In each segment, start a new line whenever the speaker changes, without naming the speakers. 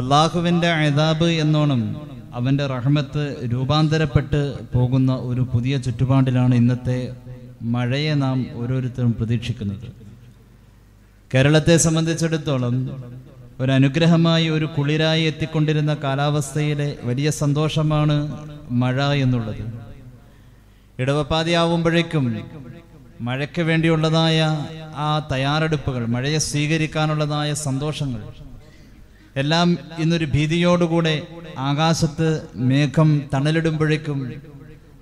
അള്ളാഹുവിന്റെ അതാബ് എന്നോണം അവന്റെ റഹ്മത്ത് രൂപാന്തരപ്പെട്ട് പോകുന്ന ഒരു പുതിയ ചുറ്റുപാടിലാണ് ഇന്നത്തെ മഴയെ നാം ഓരോരുത്തരും പ്രതീക്ഷിക്കുന്നത് കേരളത്തെ സംബന്ധിച്ചിടത്തോളം ഒരു അനുഗ്രഹമായി ഒരു കുളിരായി എത്തിക്കൊണ്ടിരുന്ന കാലാവസ്ഥയിലെ വലിയ സന്തോഷമാണ് മഴ എന്നുള്ളത് ഇടവപ്പാതിയാവുമ്പോഴേക്കും മഴയ്ക്ക് വേണ്ടിയുള്ളതായ ആ തയ്യാറെടുപ്പുകൾ മഴയെ സ്വീകരിക്കാനുള്ളതായ സന്തോഷങ്ങൾ എല്ലാം ഇന്നൊരു ഭീതിയോടുകൂടെ ആകാശത്ത് മേഘം തണലിടുമ്പോഴേക്കും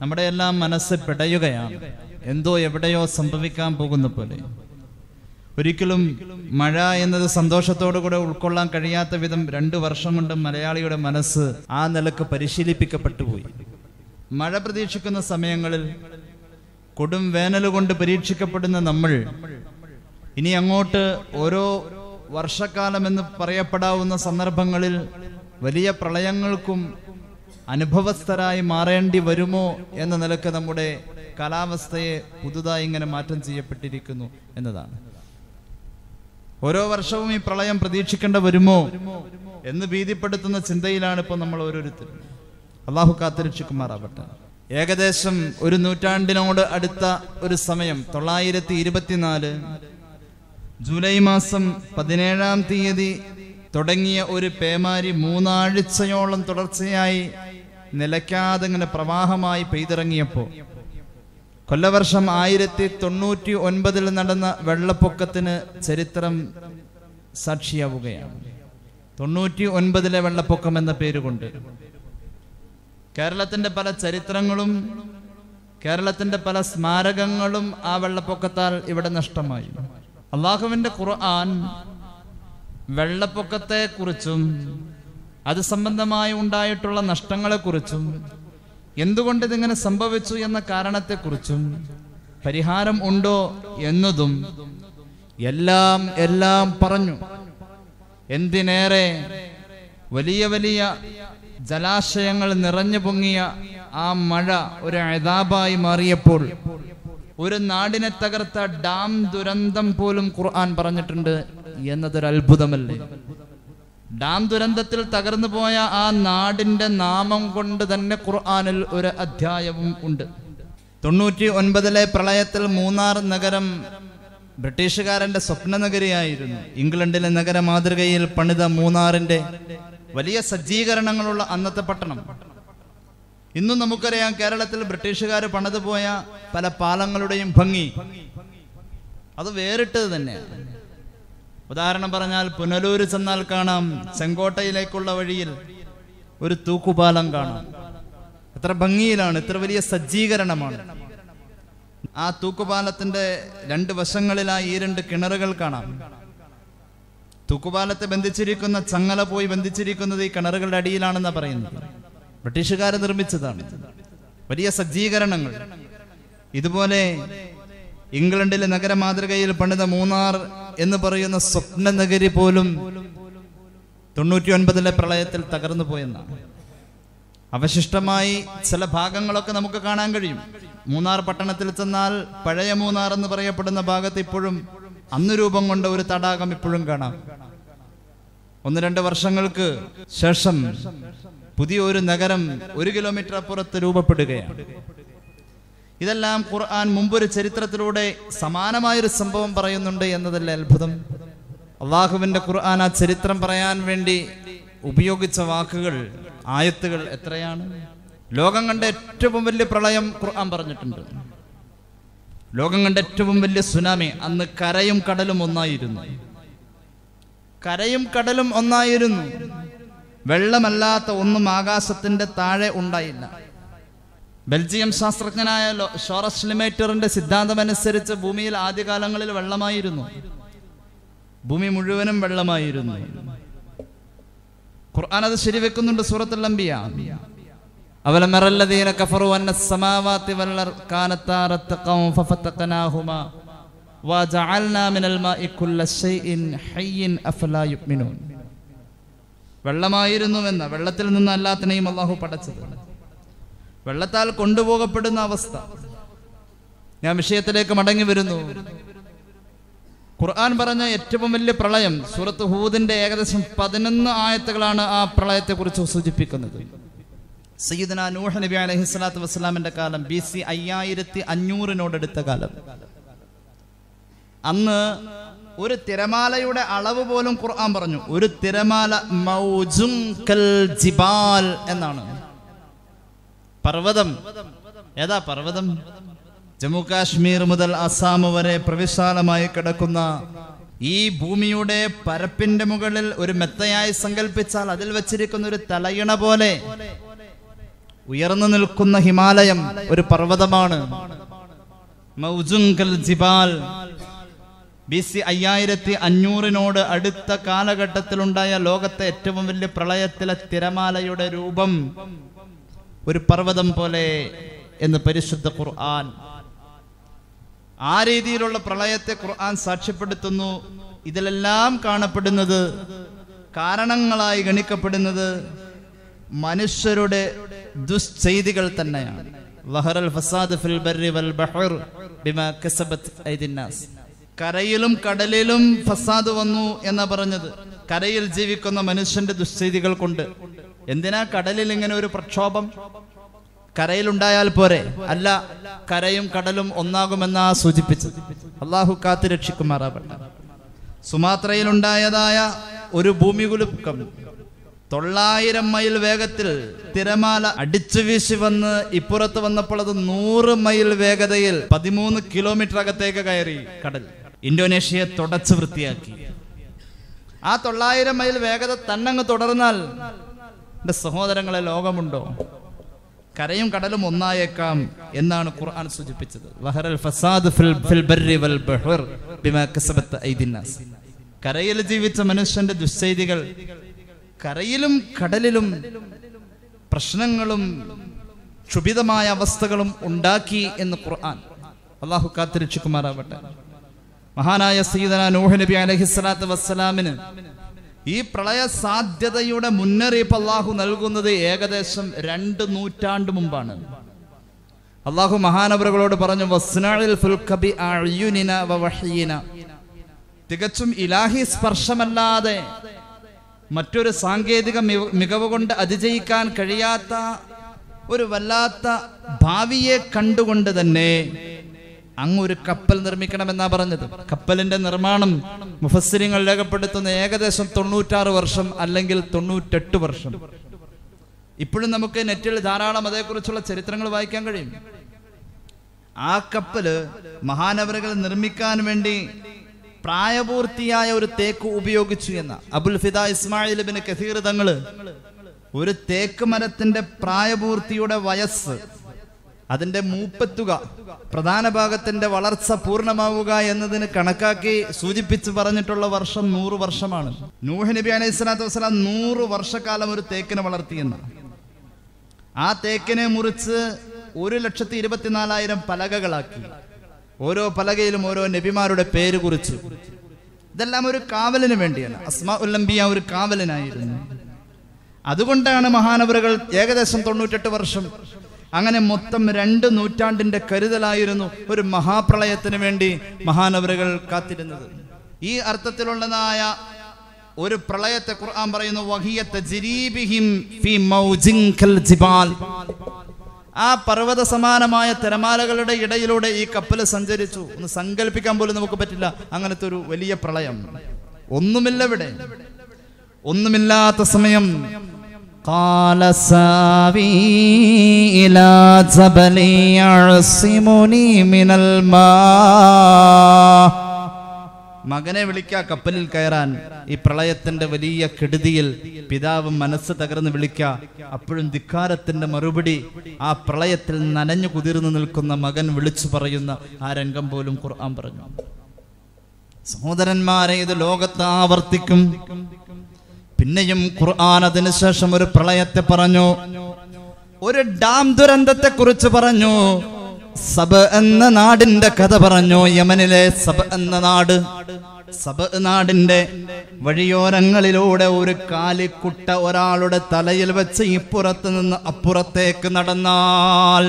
നമ്മുടെ എല്ലാം മനസ്സ് പിടയുകയാണ് എന്തോ എവിടെയോ സംഭവിക്കാൻ പോകുന്ന പോലെ ഒരിക്കലും മഴ എന്നത് സന്തോഷത്തോടു കൂടെ ഉൾക്കൊള്ളാൻ കഴിയാത്ത വിധം രണ്ടു വർഷം കൊണ്ട് മലയാളിയുടെ മനസ്സ് ആ നിലക്ക് പരിശീലിപ്പിക്കപ്പെട്ടു പോയി മഴ പ്രതീക്ഷിക്കുന്ന സമയങ്ങളിൽ കൊടും വേനൽ കൊണ്ട് പരീക്ഷിക്കപ്പെടുന്ന നമ്മൾ ഇനി അങ്ങോട്ട് ഓരോ വർഷക്കാലം എന്ന് പറയപ്പെടാവുന്ന സന്ദർഭങ്ങളിൽ വലിയ പ്രളയങ്ങൾക്കും അനുഭവസ്ഥരായി മാറേണ്ടി വരുമോ എന്ന നിലക്ക് നമ്മുടെ കാലാവസ്ഥയെ പുതുതായി ഇങ്ങനെ മാറ്റം ചെയ്യപ്പെട്ടിരിക്കുന്നു എന്നതാണ് ഓരോ വർഷവും ഈ പ്രളയം പ്രതീക്ഷിക്കേണ്ട വരുമോ എന്ന് ഭീതിപ്പെടുത്തുന്ന ചിന്തയിലാണ് ഇപ്പോൾ നമ്മൾ ഓരോരുത്തരും അള്ളാഹു കാത്തിരക്ഷിക്കുമാറാവട്ടെ ഏകദേശം ഒരു നൂറ്റാണ്ടിനോട് അടുത്ത ഒരു സമയം തൊള്ളായിരത്തി ഇരുപത്തിനാല് ജൂലൈ മാസം പതിനേഴാം തീയതി തുടങ്ങിയ ഒരു പേമാരി മൂന്നാഴ്ചയോളം തുടർച്ചയായി നിലയ്ക്കാതെ ഇങ്ങനെ പ്രവാഹമായി പെയ്തിറങ്ങിയപ്പോൾ കൊല്ലവർഷം ആയിരത്തി തൊണ്ണൂറ്റി ഒൻപതിൽ നടന്ന വെള്ളപ്പൊക്കത്തിന് ചരിത്രം സാക്ഷിയാവുകയാണ് തൊണ്ണൂറ്റി ഒൻപതിലെ വെള്ളപ്പൊക്കം എന്ന പേരുകൊണ്ട് കേരളത്തിന്റെ പല ചരിത്രങ്ങളും കേരളത്തിന്റെ പല സ്മാരകങ്ങളും ആ വെള്ളപ്പൊക്കത്താൽ ഇവിടെ നഷ്ടമായി അള്ളാഹുവിന്റെ ഖുർആൻ വെള്ളപ്പൊക്കത്തെ കുറിച്ചും അത് സംബന്ധമായി ഉണ്ടായിട്ടുള്ള നഷ്ടങ്ങളെക്കുറിച്ചും എന്തുകൊണ്ട് ഇതിങ്ങനെ സംഭവിച്ചു എന്ന കാരണത്തെക്കുറിച്ചും പരിഹാരം ഉണ്ടോ എന്നതും എല്ലാം എല്ലാം പറഞ്ഞു എന്തിനേറെ വലിയ വലിയ ജലാശയങ്ങൾ നിറഞ്ഞു പൊങ്ങിയ ആ മഴ ഒരു അതാബായി മാറിയപ്പോൾ ഒരു നാടിനെ തകർത്ത ഡാം ദുരന്തം പോലും ഖുർആൻ പറഞ്ഞിട്ടുണ്ട് എന്നതൊരു അത്ഭുതമല്ലേ ഡാം ദുരന്തത്തിൽ തകർന്നു പോയ ആ നാടിന്റെ നാമം കൊണ്ട് തന്നെ ഖുർആാനിൽ ഒരു അധ്യായവും ഉണ്ട് തൊണ്ണൂറ്റി ഒൻപതിലെ പ്രളയത്തിൽ മൂന്നാർ നഗരം ബ്രിട്ടീഷുകാരന്റെ സ്വപ്ന നഗരിയായിരുന്നു ഇംഗ്ലണ്ടിലെ നഗര മാതൃകയിൽ പണിത മൂന്നാറിന്റെ വലിയ സജ്ജീകരണങ്ങളുള്ള അന്നത്തെ പട്ടണം ഇന്നും നമുക്കറിയാം കേരളത്തിൽ ബ്രിട്ടീഷുകാർ പണിതുപോയ പല പാലങ്ങളുടെയും ഭംഗി അത് വേറിട്ടത് തന്നെയാണ് ഉദാഹരണം പറഞ്ഞാൽ പുനലൂര് ചെന്നാൽ കാണാം ചെങ്കോട്ടയിലേക്കുള്ള വഴിയിൽ ഒരു തൂക്കുപാലം കാണാം എത്ര ഭംഗിയിലാണ് ഇത്ര വലിയ സജ്ജീകരണമാണ് ആ തൂക്കുപാലത്തിന്റെ രണ്ട് വശങ്ങളിലായി ഈ രണ്ട് കിണറുകൾ കാണാം തൂക്കുപാലത്തെ ബന്ധിച്ചിരിക്കുന്ന ചങ്ങല പോയി ബന്ധിച്ചിരിക്കുന്നത് ഈ കിണറുകളുടെ അടിയിലാണെന്ന് പറയുന്നത് ബ്രിട്ടീഷുകാർ നിർമ്മിച്ചതാണ് വലിയ സജ്ജീകരണങ്ങൾ ഇതുപോലെ ഇംഗ്ലണ്ടിലെ നഗര മാതൃകയിൽ പണിത മൂന്നാർ എന്ന് പറയുന്ന സ്വപ്ന നഗരി പോലും തൊണ്ണൂറ്റിയൊൻപതിലെ പ്രളയത്തിൽ തകർന്നു പോയെന്നാണ് അവശിഷ്ടമായി ചില ഭാഗങ്ങളൊക്കെ നമുക്ക് കാണാൻ കഴിയും മൂന്നാർ പട്ടണത്തിൽ ചെന്നാൽ പഴയ മൂന്നാർ എന്ന് പറയപ്പെടുന്ന ഭാഗത്ത് ഇപ്പോഴും അന്ന് രൂപം കൊണ്ട ഒരു തടാകം ഇപ്പോഴും കാണാം ഒന്ന് രണ്ട് വർഷങ്ങൾക്ക് ശേഷം പുതിയ ഒരു നഗരം ഒരു കിലോമീറ്റർ അപ്പുറത്ത് രൂപപ്പെടുകയാണ് ഇതെല്ലാം ഖുർആൻ മുമ്പൊരു ചരിത്രത്തിലൂടെ സമാനമായൊരു സംഭവം പറയുന്നുണ്ട് എന്നതല്ലേ അത്ഭുതം അള്ളാഹുവിന്റെ ഖുർആൻ ആ ചരിത്രം പറയാൻ വേണ്ടി ഉപയോഗിച്ച വാക്കുകൾ ആയത്തുകൾ എത്രയാണ് ലോകം കണ്ട ഏറ്റവും വലിയ പ്രളയം ഖുർആൻ പറഞ്ഞിട്ടുണ്ട് ലോകം കണ്ട ഏറ്റവും വലിയ സുനാമി അന്ന് കരയും കടലും ഒന്നായിരുന്നു കരയും കടലും ഒന്നായിരുന്നു വെള്ളമല്ലാത്ത ഒന്നും ആകാശത്തിന്റെ താഴെ ഉണ്ടായില്ല ബെൽജിയം ശാസ്ത്രജ്ഞനായ ഷോറസ് ലിമേറ്ററിന്റെ സിദ്ധാന്തമനുസരിച്ച് ഭൂമിയിൽ ആദ്യകാലങ്ങളിൽ വെള്ളമായിരുന്നു ഭൂമി മുഴുവനും വെള്ളമായിരുന്നു ഖുർആൻ അത് ശരിവെക്കുന്നുണ്ട് സൂറത്തുൽ അവലമറല്ലദീന കഫറു അന്ന സമാവാതി വല്ലർ കാനത്താ റത്തഖൗ ഫഫതഖനാഹുമാ വജഅൽനാ മിനൽ മാഇ കുല്ല ശൈഇൻ ഹയ്യൻ അഫലാ യുമിനൂൻ വെള്ളമായിരുന്നുവെന്ന വെള്ളത്തിൽ നിന്ന് അല്ലാത്തിനെയും അള്ളാഹു പടച്ചത് വെള്ളത്താൽ കൊണ്ടുപോകപ്പെടുന്ന അവസ്ഥ ഞാൻ വിഷയത്തിലേക്ക് മടങ്ങി വരുന്നു ഖുർആൻ പറഞ്ഞ ഏറ്റവും വലിയ പ്രളയം സൂറത്ത് ഹൂദിന്റെ ഏകദേശം പതിനൊന്ന് ആയത്തുകളാണ് ആ പ്രളയത്തെക്കുറിച്ച് സൂചിപ്പിക്കുന്നത് സയ്യിദന നൂഹ് നബി അലൈഹി സ്വലാത്തു വസ്സലാമിന്റെ കാലം ബി സി അയ്യായിരത്തി അഞ്ഞൂറിനോടടുത്ത കാലം അന്ന് ഒരു തിരമാലയുടെ അളവ് പോലും ഖുർആൻ പറഞ്ഞു ഒരു തിരമാല മൗജും കൽ ജിബാൽ എന്നാണ് പർവ്വതം ഏതാ പർവ്വതം ജമ്മു കാശ്മീർ മുതൽ അസാം വരെ പ്രവിശാലമായി കിടക്കുന്ന ഈ ഭൂമിയുടെ പരപ്പിന്റെ മുകളിൽ ഒരു മെത്തയായി സങ്കല്പിച്ചാൽ അതിൽ വച്ചിരിക്കുന്ന ഒരു തലയിണ പോലെ ഉയർന്നു നിൽക്കുന്ന ഹിമാലയം ഒരു പർവ്വതമാണ് ജിബാൽ ബി സി അയ്യായിരത്തി അഞ്ഞൂറിനോട് അടുത്ത കാലഘട്ടത്തിലുണ്ടായ ലോകത്തെ ഏറ്റവും വലിയ പ്രളയത്തിലെ തിരമാലയുടെ രൂപം ഒരു പർവ്വതം പോലെ എന്ന് പരിശുദ്ധ ഖുർആൻ ആ രീതിയിലുള്ള പ്രളയത്തെ ഖുർആൻ സാക്ഷ്യപ്പെടുത്തുന്നു ഇതിലെല്ലാം കാണപ്പെടുന്നത് കാരണങ്ങളായി ഗണിക്കപ്പെടുന്നത് മനുഷ്യരുടെ ദുഷ്ചെയ്തികൾ തന്നെയാണ് വഹറൽ ഫസാദ് ഫിൽ ബർരി വൽ ബഹർ ബിമാ ഐദിന്നാസ് കരയിലും കടലിലും ഫസാദ് വന്നു എന്ന പറഞ്ഞത് കരയിൽ ജീവിക്കുന്ന മനുഷ്യന്റെ ദുശ്ചെയ്തികൾ കൊണ്ട് എന്തിനാ കടലിൽ ഇങ്ങനെ ഒരു പ്രക്ഷോഭം കരയിലുണ്ടായാൽ പോരെ അല്ല കരയും കടലും ഒന്നാകുമെന്നാ സൂചിപ്പിച്ചത് അള്ളാഹു കാത്തു രക്ഷിക്കുമാറാവട്ടെ സുമാത്രയിലുണ്ടായതായ ഒരു ഭൂമികുലുക്കം തൊള്ളായിരം മൈൽ വേഗത്തിൽ തിരമാല അടിച്ചു വീശി വന്ന് ഇപ്പുറത്ത് വന്നപ്പോൾ അത് നൂറ് മൈൽ വേഗതയിൽ പതിമൂന്ന് കിലോമീറ്റർ അകത്തേക്ക് കയറി കടൽ ഇന്തോനേഷ്യയെ തുടച്ചു വൃത്തിയാക്കി ആ തൊള്ളായിരം മൈൽ വേഗത തന്നങ്ങ് തുടർന്നാൽ എന്റെ സഹോദരങ്ങളെ ലോകമുണ്ടോ കരയും കടലും ഒന്നായേക്കാം എന്നാണ് ഖുർആൻ സൂചിപ്പിച്ചത് വഹറൽ ഫസാദ് ഫിൽ ഫിൽ ബർരി വൽ ബഹർ ബിമാ കരയിൽ ജീവിച്ച മനുഷ്യന്റെ ദുശ്ശൈതികൾ കരയിലും കടലിലും പ്രശ്നങ്ങളും ക്ഷുഭിതമായ അവസ്ഥകളും ഉണ്ടാക്കി എന്ന് ഖുർആൻ അള്ളാഹു കാത്തിരിച്ചുകുമാറാവട്ടെ മഹാനായ സീതന നൂഹ് നബി അലഹിസ്ലാത്ത് വസ്സലാമിന് ഈ പ്രളയ സാധ്യതയുടെ മുന്നറിയിപ്പ് അള്ളാഹു നൽകുന്നത് ഏകദേശം രണ്ട് നൂറ്റാണ്ട് മുമ്പാണ് അള്ളാഹു മഹാനവറുകളോട് പറഞ്ഞു തികച്ചും ഇലാഹി സ്പർശമല്ലാതെ മറ്റൊരു സാങ്കേതിക മികവ് കൊണ്ട് അതിജയിക്കാൻ കഴിയാത്ത ഒരു വല്ലാത്ത ഭാവിയെ കണ്ടുകൊണ്ട് തന്നെ അങ്ങ് ഒരു കപ്പൽ നിർമ്മിക്കണമെന്നാ പറഞ്ഞത് കപ്പലിന്റെ നിർമ്മാണം മുഫസ്സിരിങ്ങൾ രേഖപ്പെടുത്തുന്ന ഏകദേശം തൊണ്ണൂറ്റാറ് വർഷം അല്ലെങ്കിൽ തൊണ്ണൂറ്റെട്ട് വർഷം ഇപ്പോഴും നമുക്ക് നെറ്റിൽ ധാരാളം അതേക്കുറിച്ചുള്ള ചരിത്രങ്ങൾ വായിക്കാൻ കഴിയും ആ കപ്പല് മഹാനവരകൾ നിർമ്മിക്കാൻ വേണ്ടി പ്രായപൂർത്തിയായ ഒരു തേക്ക് ഉപയോഗിച്ചു എന്ന അബുൽ ഫിദ ഇസ്മായിൽ കസീർ തങ്ങൾ ഒരു തേക്ക് മരത്തിന്റെ പ്രായപൂർത്തിയുടെ വയസ്സ് അതിന്റെ മൂപ്പത്തുക പ്രധാന ഭാഗത്തിന്റെ വളർച്ച പൂർണ്ണമാവുക എന്നതിന് കണക്കാക്കി സൂചിപ്പിച്ച് പറഞ്ഞിട്ടുള്ള വർഷം നൂറ് വർഷമാണ് നൂഹ് നബി അലൈഹി സ്വലാത്തു വസ്സലാം നൂറ് വർഷക്കാലം ഒരു തേക്കിനെ വളർത്തിയെന്ന ആ തേക്കിനെ മുറിച്ച് ഒരു ലക്ഷത്തി ഇരുപത്തിനാലായിരം പലകകളാക്കി ഓരോ പലകയിലും ഓരോ നബിമാരുടെ പേര് കുറിച്ച് ഇതെല്ലാം ഒരു കാവലിന് വേണ്ടിയാണ് അസ്മാ ഉല്ലംബിയ ഒരു കാവലിനായിരുന്നു അതുകൊണ്ടാണ് മഹാനവറുകൾ ഏകദേശം തൊണ്ണൂറ്റെട്ട് വർഷം അങ്ങനെ മൊത്തം രണ്ട് നൂറ്റാണ്ടിന്റെ കരുതലായിരുന്നു ഒരു മഹാപ്രളയത്തിന് വേണ്ടി മഹാനവറുകൾ കാത്തിരുന്നത് ഈ അർത്ഥത്തിലുള്ളതായ ഒരു പ്രളയത്തെ ഖുർആൻ പറയുന്നു വഹിയത്തെ ആ പർവ്വത സമാനമായ തിരമാലകളുടെ ഇടയിലൂടെ ഈ കപ്പൽ സഞ്ചരിച്ചു ഒന്ന് സങ്കല്പിക്കാൻ പോലും നമുക്ക് പറ്റില്ല അങ്ങനത്തെ ഒരു വലിയ പ്രളയം ഒന്നുമില്ല ഇവിടെ ഒന്നുമില്ലാത്ത സമയം قال ساوي إلى മകനെ വിളിക്കുക കപ്പലിൽ കയറാൻ ഈ പ്രളയത്തിന്റെ വലിയ കെടുതിയിൽ പിതാവ് മനസ്സ് തകർന്ന് വിളിക്ക അപ്പോഴും ധിക്കാരത്തിന്റെ മറുപടി ആ പ്രളയത്തിൽ നനഞ്ഞു കുതിർന്നു നിൽക്കുന്ന മകൻ വിളിച്ചു പറയുന്ന ആ രംഗം പോലും ഖുർആൻ പറഞ്ഞു സഹോദരന്മാരെ ഇത് ലോകത്ത് ആവർത്തിക്കും പിന്നെയും ഖുർആൻ അതിനുശേഷം ഒരു പ്രളയത്തെ പറഞ്ഞു ഒരു ഡാം ദുരന്തത്തെ കുറിച്ച് പറഞ്ഞു സബ എന്ന നാടിന്റെ കഥ പറഞ്ഞു യമനിലെ സബ എന്ന നാട് സബ നാടിന്റെ വഴിയോരങ്ങളിലൂടെ ഒരു കാലിക്കുട്ട ഒരാളുടെ തലയിൽ വെച്ച് ഇപ്പുറത്ത് നിന്ന് അപ്പുറത്തേക്ക് നടന്നാൽ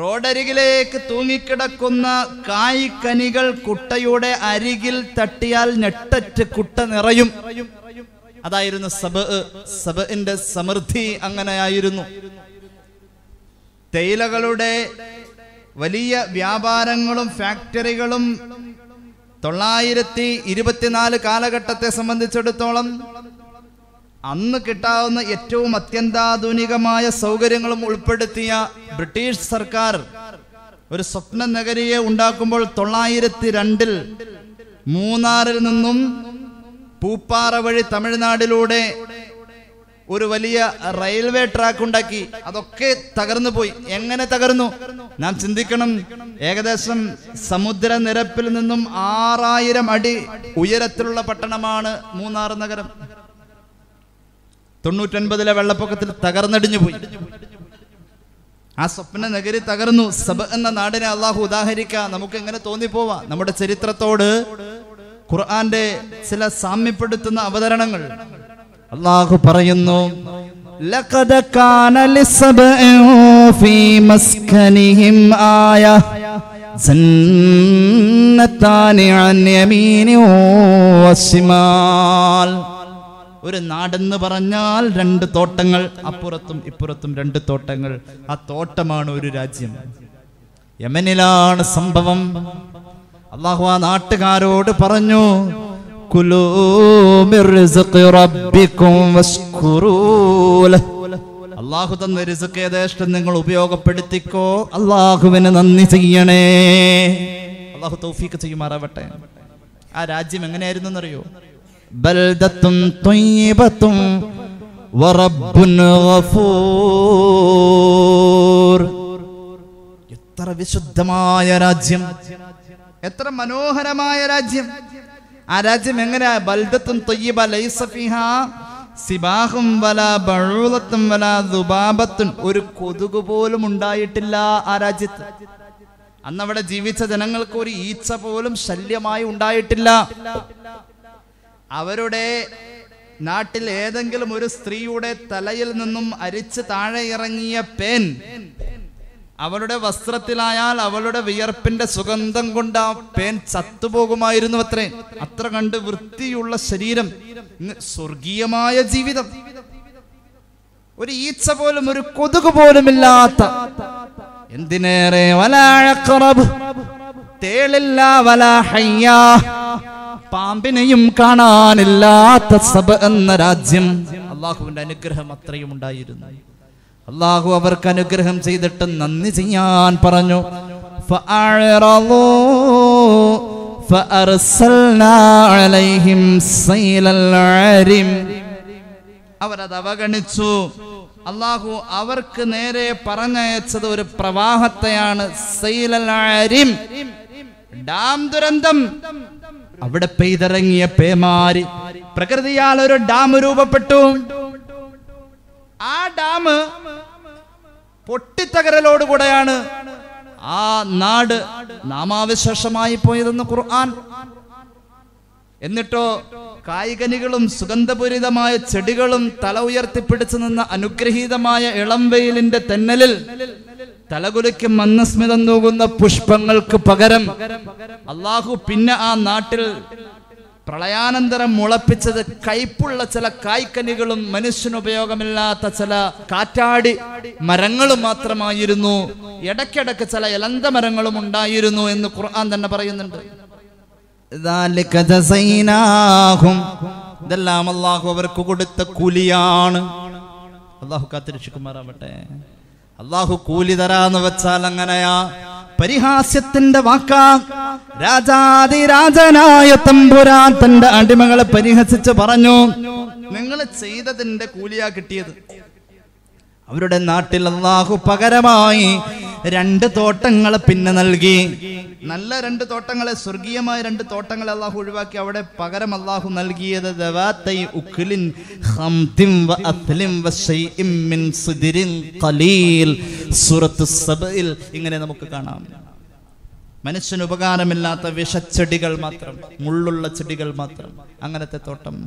റോഡരികിലേക്ക് തൂങ്ങിക്കിടക്കുന്ന കായ്ക്കനികൾ കുട്ടയുടെ അരികിൽ തട്ടിയാൽ ഞെട്ടറ്റ് കുട്ട നിറയും അതായിരുന്നു സബ് സബിന്റെ സമൃദ്ധി അങ്ങനെയായിരുന്നു തേയിലകളുടെ വലിയ വ്യാപാരങ്ങളും ഫാക്ടറികളും തൊള്ളായിരത്തി ഇരുപത്തിനാല് കാലഘട്ടത്തെ സംബന്ധിച്ചിടത്തോളം അന്ന് കിട്ടാവുന്ന ഏറ്റവും അത്യന്താധുനികമായ സൗകര്യങ്ങളും ഉൾപ്പെടുത്തിയ ബ്രിട്ടീഷ് സർക്കാർ ഒരു സ്വപ്ന നഗരിയെ ഉണ്ടാക്കുമ്പോൾ തൊള്ളായിരത്തി രണ്ടിൽ മൂന്നാറിൽ നിന്നും പൂപ്പാറ വഴി തമിഴ്നാടിലൂടെ ഒരു വലിയ റെയിൽവേ ട്രാക്ക് ഉണ്ടാക്കി അതൊക്കെ തകർന്നു പോയി എങ്ങനെ തകർന്നു നാം ചിന്തിക്കണം ഏകദേശം സമുദ്രനിരപ്പിൽ നിന്നും ആറായിരം അടി ഉയരത്തിലുള്ള പട്ടണമാണ് മൂന്നാർ നഗരം തൊണ്ണൂറ്റൊൻപതിലെ വെള്ളപ്പൊക്കത്തിൽ തകർന്നടിഞ്ഞു പോയി ആ സ്വപ്ന നഗരി തകർന്നു സബ എന്ന നാടിനെ അള്ളാഹു ഉദാഹരിക്കാം നമുക്ക് എങ്ങനെ തോന്നിപ്പോവാ നമ്മുടെ ചരിത്രത്തോട് ഖുർആന്റെ ചില സാമ്യപ്പെടുത്തുന്ന അവതരണങ്ങൾ അള്ളാഹു പറയുന്നു لقد ഒരു നാടെന്ന് പറഞ്ഞാൽ രണ്ട് തോട്ടങ്ങൾ അപ്പുറത്തും ഇപ്പുറത്തും രണ്ട് തോട്ടങ്ങൾ ആ തോട്ടമാണ് ഒരു രാജ്യം യമനിലാണ് സംഭവം അള്ളാഹു ആ നാട്ടുകാരോട് പറഞ്ഞു അള്ളാഹു തന്ന രിസുക്ക് ഏതേഷ്ടം നിങ്ങൾ ഉപയോഗപ്പെടുത്തിക്കോ അള്ളാഹുവിന് നന്ദി ചെയ്യണേ അള്ളാഹു തൗഫീഖ് ചെയ്യുമാറാവട്ടെ ആ രാജ്യം എങ്ങനെയായിരുന്നു എന്നറിയോ ബൽദത്തും ഗഫൂർ എത്ര വിശുദ്ധമായ രാജ്യം എത്ര മനോഹരമായ രാജ്യം ആ രാജ്യം എങ്ങനെയാ ബൽദത്തും തൊയ്യബ ലൈസഫിഹ സിബാഹും വല ബഴൂലത്തും വല ദുബാബത്തും ഒരു കൊതുക് പോലും ഉണ്ടായിട്ടില്ല ആ രാജ്യത്ത് അന്നവിടെ ജീവിച്ച ജനങ്ങൾക്ക് ഒരു ഈച്ച പോലും ശല്യമായി ഉണ്ടായിട്ടില്ല അവരുടെ നാട്ടിൽ ഏതെങ്കിലും ഒരു സ്ത്രീയുടെ തലയിൽ നിന്നും അരിച്ച് താഴെ ഇറങ്ങിയ പേൻ അവളുടെ വസ്ത്രത്തിലായാൽ അവളുടെ വിയർപ്പിന്റെ സുഗന്ധം കൊണ്ട് ആ പേൻ ചത്തുപോകുമായിരുന്നു അത്രേ അത്ര കണ്ട് വൃത്തിയുള്ള ശരീരം സ്വർഗീയമായ ജീവിതം ഒരു ഈച്ച പോലും ഒരു കൊതുക് പോലും ഇല്ലാത്ത എന്തിനേറെ വലാഴക്കറബ് തേളില്ല ഹയ്യ പാമ്പിനെയും കാണാനില്ലാത്ത സഭ എന്ന രാജ്യം അള്ളാഹുവിന്റെ അനുഗ്രഹം അത്രയും ഉണ്ടായിരുന്നു അള്ളാഹു അവർക്ക് അനുഗ്രഹം ചെയ്തിട്ട് നന്ദി ചെയ്യാൻ പറഞ്ഞു അവരത് അവഗണിച്ചു അള്ളാഹു അവർക്ക് നേരെ പറഞ്ഞയച്ചത് ഒരു പ്രവാഹത്തെയാണ് ഡാം ദുരന്തം അവിടെ പെയ്തിറങ്ങിയ പേമാരി പ്രകൃതിയാൽ ഒരു ഡാം രൂപപ്പെട്ടു ആ ഡാം പൊട്ടിത്തകരലോടുകൂടെയാണ് ആ നാട് നാമാവശേഷമായി പോയതെന്ന് ഖുർആൻ എന്നിട്ടോ കായികനികളും സുഗന്ധപൂരിതമായ ചെടികളും തല ഉയർത്തിപ്പിടിച്ചു നിന്ന അനുഗ്രഹീതമായ ഇളം വെയിലിന്റെ തെന്നലിൽ തലകുലയ്ക്ക് മന്നസ്മിതം നോകുന്ന പുഷ്പങ്ങൾക്ക് പകരം അള്ളാഹു പിന്നെ ആ നാട്ടിൽ പ്രളയാനന്തരം മുളപ്പിച്ചത് കയ്പുള്ള ചില കായ്ക്കനികളും മനുഷ്യനുപയോഗമില്ലാത്ത ചില കാറ്റാടി മരങ്ങളും മാത്രമായിരുന്നു ഇടയ്ക്കിടയ്ക്ക് ചില ഇലന്ത മരങ്ങളും ഉണ്ടായിരുന്നു എന്ന് ഖുർആൻ തന്നെ പറയുന്നുണ്ട് ഇതെല്ലാം അള്ളാഹു അവർക്ക് കൊടുത്ത കൂലിയാണ് അള്ളാഹു കാത്തിരക്ഷിക്കുമാറാവട്ടെ അള്ളാഹു കൂലി തരാന്ന് വെച്ചാൽ അങ്ങനെയാ പരിഹാസ്യത്തിന്റെ വാക്കാ രാജാതിരാജനായ തമ്പുരാൻ തന്റെ അടിമകളെ പരിഹസിച്ച് പറഞ്ഞു നിങ്ങൾ ചെയ്തതിന്റെ കൂലിയാ കിട്ടിയത് അവരുടെ നാട്ടിൽ അള്ളാഹു പകരമായി രണ്ട് തോട്ടങ്ങൾ പിന്നെ നൽകി നല്ല രണ്ട് തോട്ടങ്ങളെ സ്വർഗീയമായ രണ്ട് തോട്ടങ്ങളെ അള്ളാഹു ഒഴിവാക്കി അവിടെ പകരം അള്ളാഹു നൽകിയത് ഇങ്ങനെ നമുക്ക് കാണാം മനുഷ്യന് ഉപകാരമില്ലാത്ത വിഷച്ചെടികൾ മാത്രം മുള്ളുള്ള ചെടികൾ മാത്രം അങ്ങനത്തെ തോട്ടം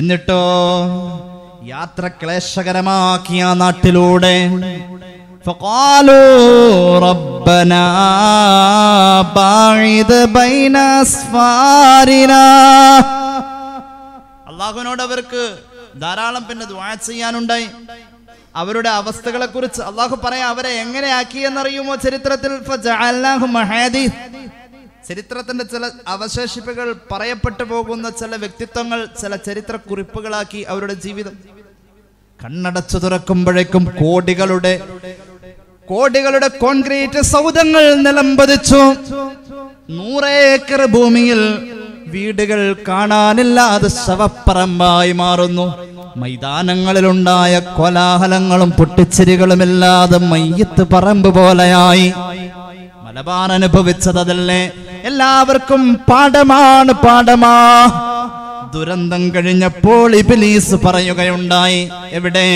എന്നിട്ടോ യാത്ര ക്ലേശകരമാക്കിയ നാട്ടിലൂടെ فقالوا ربنا باعد بين أسفارنا അള്ളാഹുവിനോട് അവർക്ക് ധാരാളം പിന്നെ ദ്വാ ചെയ്യാനുണ്ടായി അവരുടെ അവസ്ഥകളെ കുറിച്ച് അള്ളാഹു പറയാം അവരെ എങ്ങനെയാക്കി എന്നറിയുമോ ചരിത്രത്തിൽ ചരിത്രത്തിന്റെ ചില അവശേഷിപ്പുകൾ പറയപ്പെട്ടു പോകുന്ന ചില വ്യക്തിത്വങ്ങൾ ചില ചരിത്ര കുറിപ്പുകളാക്കി അവരുടെ ജീവിതം കണ്ണടച്ചു തുറക്കുമ്പോഴേക്കും കോടികളുടെ കോടികളുടെ കോൺക്രീറ്റ് സൗധങ്ങൾ നിലംപതിച്ചു ഏക്കർ ഭൂമിയിൽ വീടുകൾ കാണാനില്ലാതെ ശവപ്പറമ്പായി മാറുന്നു മൈതാനങ്ങളിലുണ്ടായ കോലാഹലങ്ങളും പൊട്ടിച്ചിരികളുമില്ലാതെ മയ്യത്ത് പറമ്പ് പോലെയായി മലബാർ അനുഭവിച്ചതല്ലേ എല്ലാവർക്കും പാഠമാണ് പാഠമാ ദുരന്തം കഴിഞ്ഞപ്പോൾ ഇബിലീസ് പറയുകയുണ്ടായി എവിടെ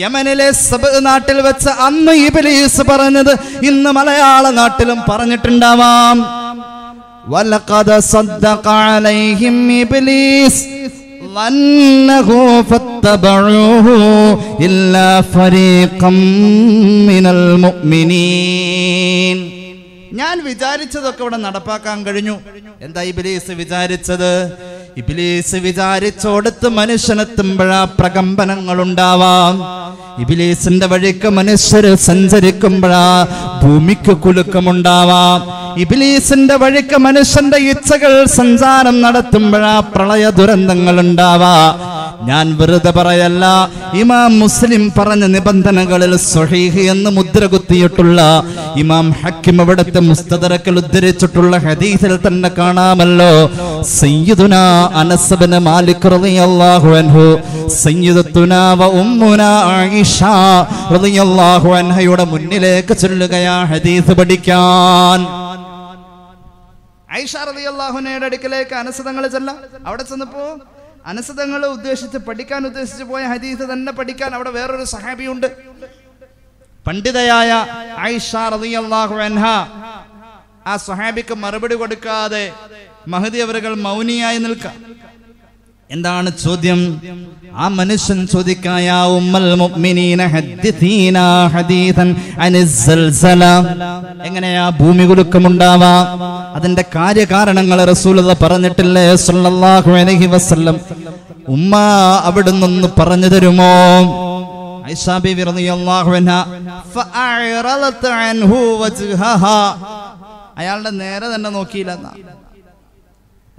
യമനിലെ സബ് നാട്ടിൽ വെച്ച് അന്ന് ഇബിലീസ് പറഞ്ഞത് ഇന്ന് മലയാള നാട്ടിലും പറഞ്ഞിട്ടുണ്ടാവാം വലഖദ صدق عليهم إبليس ظنه فاتبعوه إلا فريقا من ഞാൻ വിചാരിച്ചതൊക്കെ ഇവിടെ നടപ്പാക്കാൻ കഴിഞ്ഞു എന്താ ഇബ്ലീസ് വിചാരിച്ചത് ഇബിലീസ് വിചാരിച്ചോടത്ത് മനുഷ്യനെത്തുമ്പോഴാ പ്രകമ്പനങ്ങൾ ഉണ്ടാവാം ഇബിലീസിന്റെ വഴിക്ക് മനുഷ്യർ സഞ്ചരിക്കുമ്പോഴാ ഭൂമിക്ക് കുലുക്കമുണ്ടാവാം ഇബിലീസിന്റെ വഴിക്ക് മനുഷ്യന്റെ ഇച്ഛകൾ സഞ്ചാരം നടത്തുമ്പോഴാ പ്രളയ ദുരന്തങ്ങൾ ഉണ്ടാവാം ഞാൻ വെറുതെ പറയല്ല ഇമാം മുസ്ലിം പറഞ്ഞ നിബന്ധനകളിൽ സൊഹീഹ് എന്ന് മുദ്ര കുത്തിയിട്ടുള്ള ഇമാം ഹക്കിം അവിടുത്തെ മുസ്തദറക്കൽ ഉദ്ധരിച്ചിട്ടുള്ള ഹദീസിൽ തന്നെ കാണാമല്ലോ സയ്യിദുന അനസബിന് മാലിക് റളിയല്ലാഹു അൻഹു സയ്യിദത്തുന വ ഉമ്മുന ആയിഷ റളിയല്ലാഹു അൻഹയുടെ മുന്നിലേക്ക് ചൊല്ലുകയാ ഹദീസ് പഠിക്കാൻ ഐഷ റളിയല്ലാഹു അൻഹയുടെ അടുക്കലേക്ക് തങ്ങളെ ചെല്ലാം അവിടെ ചെന്നപ്പോ അനസതങ്ങൾ ഉദ്ദേശിച്ച് പഠിക്കാൻ ഉദ്ദേശിച്ച് പോയ ഹദീസ് തന്നെ പഠിക്കാൻ അവിടെ വേറൊരു സഹാബിയുണ്ട് പണ്ഡിതയായ ആ സഹാബിക്ക് മറുപടി കൊടുക്കാതെ മഹദി അവരുകൾ മൗനിയായി നിൽക്കാം എന്താണ് ചോദ്യം ആ മനുഷ്യൻ ചോദിക്കായ ഉമ്മൽ മുഅ്മിനീന ഹദീസൻ അനിസ്സൽസല എങ്ങനെയാ ഭൂമി കുലുക്കമുണ്ടാവാ അതിന്റെ കാര്യകാരണങ്ങൾ റസൂലത പറഞ്ഞിട്ടില്ലേ സല്ലല്ലാഹു അലൈഹി വസല്ലം ഉമ്മ അവിടുന്നൊന്ന് പറഞ്ഞു തരുമോ റളിയല്ലാഹു അയാളുടെ നേരെ തന്നെ നോക്കിയില്ല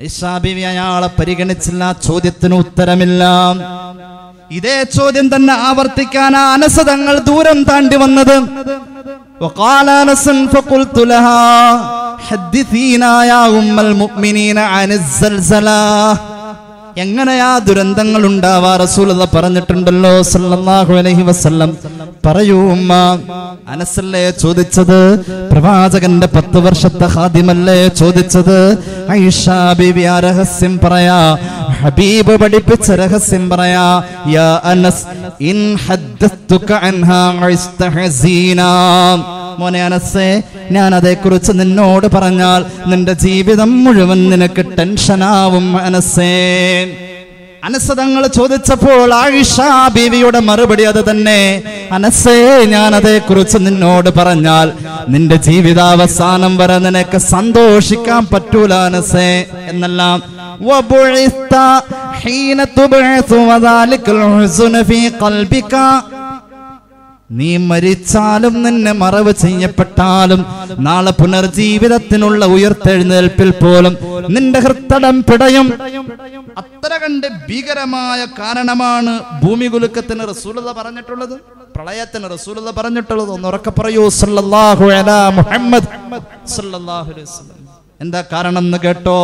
ഐഷാബിവി അയാളെ പരിഗണിച്ചില്ല ചോദ്യത്തിന് ഉത്തരമില്ല ഇതേ ചോദ്യം തന്നെ ആവർത്തിക്കാൻ അനസതങ്ങൾ ദൂരം താണ്ടി വന്നത് وقال انس فقلت لها حدثينا എങ്ങനെയാ ദുരന്തങ്ങൾ ഉണ്ടാവാ റസൂലത പറഞ്ഞിട്ടുണ്ടല്ലോ സല്ലല്ലാഹു അലൈഹി വസല്ലം പറയൂ ഉമ്മ അനസല്ലേ ചോദിച്ചത് പ്രവാചകന്റെ പത്ത് വർഷത്തെ ഹാദ്യമല്ലേ ചോദിച്ചത് ഐഷ ബീവി ആ രഹസ്യം പറയാ ഹബീബ് പഠിപ്പിച്ച രഹസ്യം പറയാ യാ അനസ് ഇൻ ഹദ്ദത്തുക അൻഹാ ഇസ്തഹസീന മോനെ അനസേ ഞാൻ അതേക്കുറിച്ച് നിന്നോട് പറഞ്ഞാൽ നിന്റെ ജീവിതം മുഴുവൻ നിനക്ക് ടെൻഷനാവും അനസേ അനസതങ്ങൾ ചോദിച്ചപ്പോൾ ആയിഷ ബീവിയുടെ മറുപടി അത് തന്നെ അനസേ ഞാൻ അതേക്കുറിച്ച് നിന്നോട് പറഞ്ഞാൽ നിന്റെ ജീവിതാവസാനം വരെ നിനക്ക് സന്തോഷിക്കാൻ പറ്റൂല അനസേ എന്നെല്ലാം وبعثت حين تبعث وذلك الحزن നീ മരിച്ചാലും നിന്നെ മറവ് ചെയ്യപ്പെട്ടാലും നാളെ പുനർജീവിതത്തിനുള്ള ഉയർത്തെഴുന്നേൽപ്പിൽ പോലും നിന്റെ ഹൃത്തടം പിടയും അത്ര കണ്ട് ഭീകരമായ കാരണമാണ് ഭൂമി കുലുക്കത്തിന് റസൂലത പറഞ്ഞിട്ടുള്ളത് പ്രളയത്തിന് റസൂലത പറഞ്ഞിട്ടുള്ളത് ഒന്ന് ഉറക്കെ പറയൂ സല്ലല്ലാഹു അലാ മുഹമ്മദ് സല്ലല്ലാഹു അലൈഹി വസല്ലം എന്താ കാരണം എന്ന് കേട്ടോ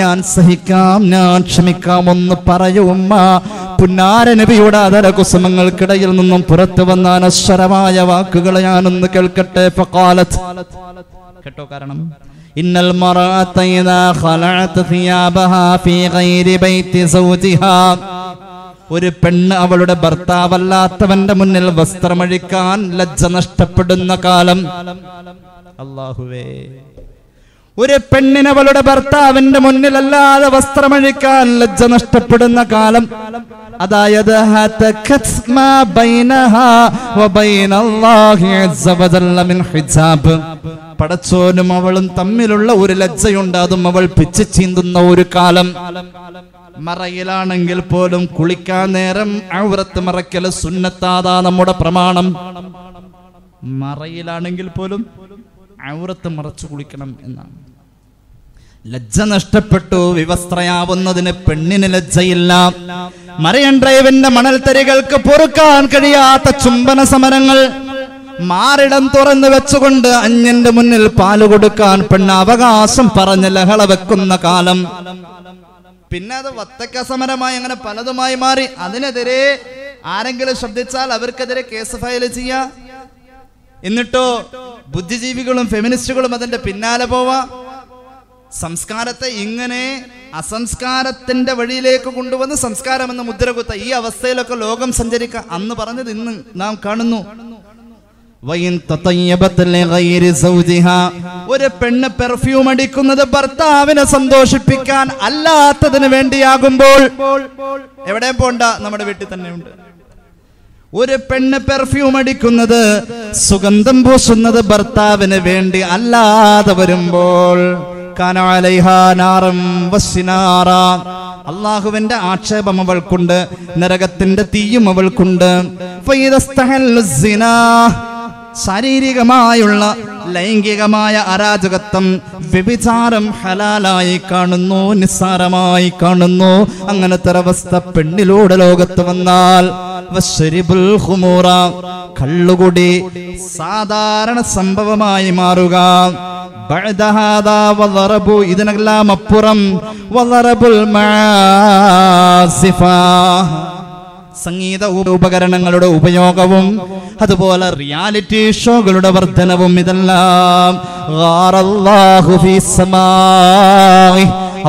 ഞാൻ സഹിക്കാം ഞാൻ ക്ഷമിക്കാം ഒന്ന് പറയൂ ഉമ്മ പുന്നാര നബിയുടെ അതര കുസുമങ്ങൾക്കിടയിൽ നിന്നും പുറത്തു വന്ന അനശ്വരമായ വാക്കുകൾ ഞാനൊന്ന് കേൾക്കട്ടെ കേട്ടോ കാരണം ان المرأة اذا خلعت ثيابها في غير بيت زوجها ഒരു പെണ്ണ് അവളുടെ ഭർത്താവല്ലാത്തവന്റെ മുന്നിൽ വസ്ത്രമഴിക്കാൻ ലജ്ജ നഷ്ടപ്പെടുന്ന കാലം അള്ളാഹുവേ ഒരു പെണ്ണിന് അവളുടെ ഭർത്താവിന്റെ മുന്നിലല്ലാതെ വസ്ത്രമഴിക്കാൻ ലജ്ജ നഷ്ടപ്പെടുന്ന കാലം അതായത് പടച്ചോനും അവളും തമ്മിലുള്ള ഒരു ലജ്ജയുണ്ട് അതും അവൾ പിച്ചു ചീന്തുന്ന ഒരു കാലം മറയിലാണെങ്കിൽ പോലും കുളിക്കാൻ നേരം ഔറത്ത് മറയ്ക്കൽ സുന്നത്താതാ നമ്മുടെ പ്രമാണം മറയിലാണെങ്കിൽ പോലും ഔറത്ത് മറച്ചു കുളിക്കണം എന്നാണ് ലജ്ജ നഷ്ടപ്പെട്ടു വിവസ്ത്രയാവുന്നതിന് പെണ്ണിന് ലജ്ജയില്ല മറിയൻ ഡ്രൈവിന്റെ തരികൾക്ക് പൊറുക്കാൻ കഴിയാത്ത ചുംബന സമരങ്ങൾ മാറിടം തുറന്നു വെച്ചുകൊണ്ട് അന്യന്റെ മുന്നിൽ പാല് കൊടുക്കാൻ പെണ്ണ് അവകാശം പറഞ്ഞ് ലഹള വെക്കുന്ന കാലം പിന്നെ അത് വത്തക്ക സമരമായി അങ്ങനെ പലതുമായി മാറി അതിനെതിരെ ആരെങ്കിലും ശ്രദ്ധിച്ചാൽ അവർക്കെതിരെ കേസ് ഫയൽ ചെയ്യാം എന്നിട്ടോ ബുദ്ധിജീവികളും ഫെമിനിസ്റ്റുകളും അതിന്റെ പിന്നാലെ പോവാ സംസ്കാരത്തെ ഇങ്ങനെ അസംസ്കാരത്തിന്റെ വഴിയിലേക്ക് കൊണ്ടുവന്ന് സംസ്കാരം എന്ന മുദ്ര കുത്ത ഈ അവസ്ഥയിലൊക്കെ ലോകം സഞ്ചരിക്ക അന്ന് പറഞ്ഞത് ഇന്ന് നാം കാണുന്നു ഒരു പെണ്ണ് പെർഫ്യൂം അടിക്കുന്നത് ഭർത്താവിനെ സന്തോഷിപ്പിക്കാൻ അല്ലാത്തതിന് വേണ്ടിയാകുമ്പോൾ എവിടെ പോണ്ട നമ്മുടെ വീട്ടിൽ തന്നെ ഉണ്ട് ഒരു പെണ്ണ് പെർഫ്യൂം അടിക്കുന്നത് സുഗന്ധം പൂശുന്നത് ഭർത്താവിന് വേണ്ടി അല്ലാതെ വരുമ്പോൾ അള്ളാഹുവിന്റെ ആക്ഷേപം അവൾക്കുണ്ട് നരകത്തിന്റെ തീയും അവൾക്കുണ്ട് ശാരീരികമായുള്ള ലൈംഗികമായ അരാജകത്വം വ്യഭിചാരം ഹലാലായി കാണുന്നു നിസ്സാരമായി കാണുന്നു അങ്ങനത്തെ ഒരവസ്ഥ പെണ്ണിലൂടെ ലോകത്ത് വന്നാൽ കള്ളുകൂടി സാധാരണ സംഭവമായി മാറുക ഇതിനെല്ലാം അപ്പുറം സംഗീത ഉപകരണങ്ങളുടെ ഉപയോഗവും അതുപോലെ റിയാലിറ്റി ഷോകളുടെ വർധനവും ഇതെല്ലാം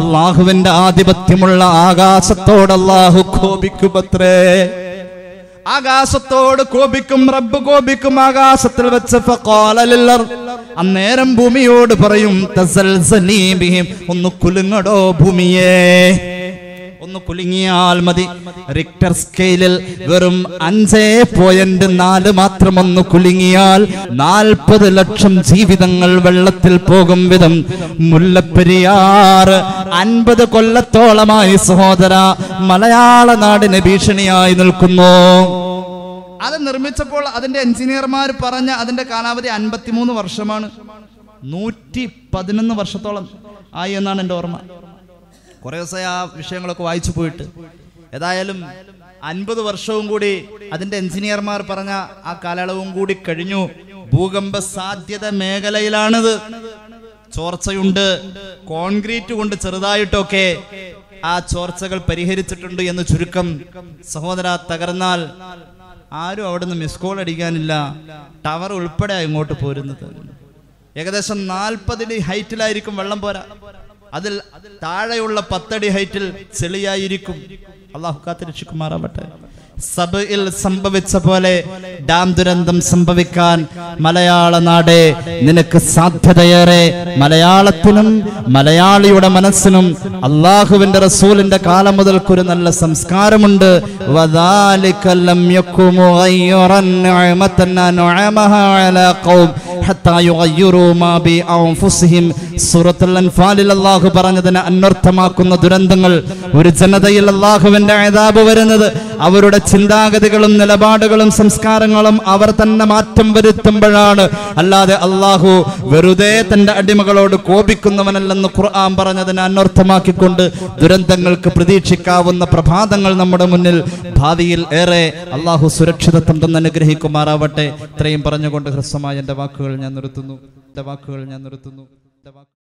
അള്ളാഹുവിന്റെ ആധിപത്യമുള്ള ആകാശത്തോട് അള്ളാഹു കോപിക്കുമത്രേ ആകാശത്തോട് കോപിക്കും റബ്ബ് കോപിക്കും ആകാശത്തിൽ വെച്ച് അന്നേരം ഭൂമിയോട് പറയും ഒന്ന് കുലുങ്ങടോ ഭൂമിയേ ഒന്ന് കുലുങ്ങിയാൽ മതി റിക്ടർ സ്കെയിലിൽ വെറും അഞ്ചേ പോയിന്റ് നാല് മാത്രം ഒന്ന് കുലുങ്ങിയാൽ നാൽപ്പത് ലക്ഷം ജീവിതങ്ങൾ വെള്ളത്തിൽ പോകും വിധം മുല്ലപ്പെരിയാർ അൻപത് കൊല്ലത്തോളമായി സഹോദര മലയാള നാടിന് ഭീഷണിയായി നിൽക്കുന്നു അത് നിർമ്മിച്ചപ്പോൾ അതിന്റെ എഞ്ചിനീയർമാർ പറഞ്ഞ അതിന്റെ കാലാവധി അൻപത്തിമൂന്ന് വർഷമാണ് നൂറ്റി പതിനൊന്ന് വർഷത്തോളം ആയി എന്നാണ് എൻ്റെ ഓർമ്മ കുറെ ദിവസമായി ആ വിഷയങ്ങളൊക്കെ വായിച്ചു പോയിട്ട് ഏതായാലും അൻപത് വർഷവും കൂടി അതിന്റെ എഞ്ചിനീയർമാർ പറഞ്ഞ ആ കാലയളവും കൂടി കഴിഞ്ഞു ഭൂകമ്പ സാധ്യത മേഖലയിലാണിത് ചോർച്ചയുണ്ട് കോൺക്രീറ്റ് കൊണ്ട് ചെറുതായിട്ടൊക്കെ ആ ചോർച്ചകൾ പരിഹരിച്ചിട്ടുണ്ട് എന്ന് ചുരുക്കം സഹോദര തകർന്നാൽ ആരും അവിടുന്ന് മിസ് കോൾ അടിക്കാനില്ല ടവർ ഉൾപ്പെടെ ഇങ്ങോട്ട് പോരുന്നത് ഏകദേശം നാൽപ്പതിന് ഹൈറ്റിലായിരിക്കും വെള്ളം പോരാ അതിൽ താഴെയുള്ള പത്തടി ഹൈറ്റിൽ ചെളിയായിരിക്കും അള്ളാഹു രക്ഷിക്കുമാറാവട്ടെ സഭയിൽ സംഭവിച്ച പോലെ ഡാം ദുരന്തം സംഭവിക്കാൻ മലയാള നാടെ നിനക്ക് സാധ്യതയേറെ മലയാളത്തിനും മലയാളിയുടെ മനസ്സിനും അള്ളാഹുവിന്റെ റസൂലിന്റെ കാലം മുതൽക്കൊരു നല്ല സംസ്കാരമുണ്ട് ും സൂറത്തുൽ അൻഫാലിൽ അള്ളാഹു പറഞ്ഞതിനെ അന്വർത്ഥമാക്കുന്ന ദുരന്തങ്ങൾ ഒരു ജനതയിൽ അള്ളാഹുവിന്റെ അതാപ് വരുന്നത് അവരുടെ ചിന്താഗതികളും നിലപാടുകളും സംസ്കാരങ്ങളും അവർ തന്നെ മാറ്റം വരുത്തുമ്പോഴാണ് അല്ലാതെ അള്ളാഹു വെറുതെ തന്റെ അടിമകളോട് കോപിക്കുന്നവനല്ലെന്ന് ഖുർആൻ പറഞ്ഞതിനെ അന്വർത്ഥമാക്കിക്കൊണ്ട് ദുരന്തങ്ങൾക്ക് പ്രതീക്ഷിക്കാവുന്ന പ്രഭാതങ്ങൾ നമ്മുടെ മുന്നിൽ ഭാവിയിൽ ഏറെ അള്ളാഹു സുരക്ഷിതത്വം തന്നെ അനുഗ്രഹിക്കുമാറാവട്ടെ ഇത്രയും പറഞ്ഞുകൊണ്ട് ഹ്രസ്വമായ എന്റെ വാക്കുകൾ ഞാൻ നിർത്തുന്നു എന്റെ വാക്കുകൾ ഞാൻ നിർത്തുന്നു devam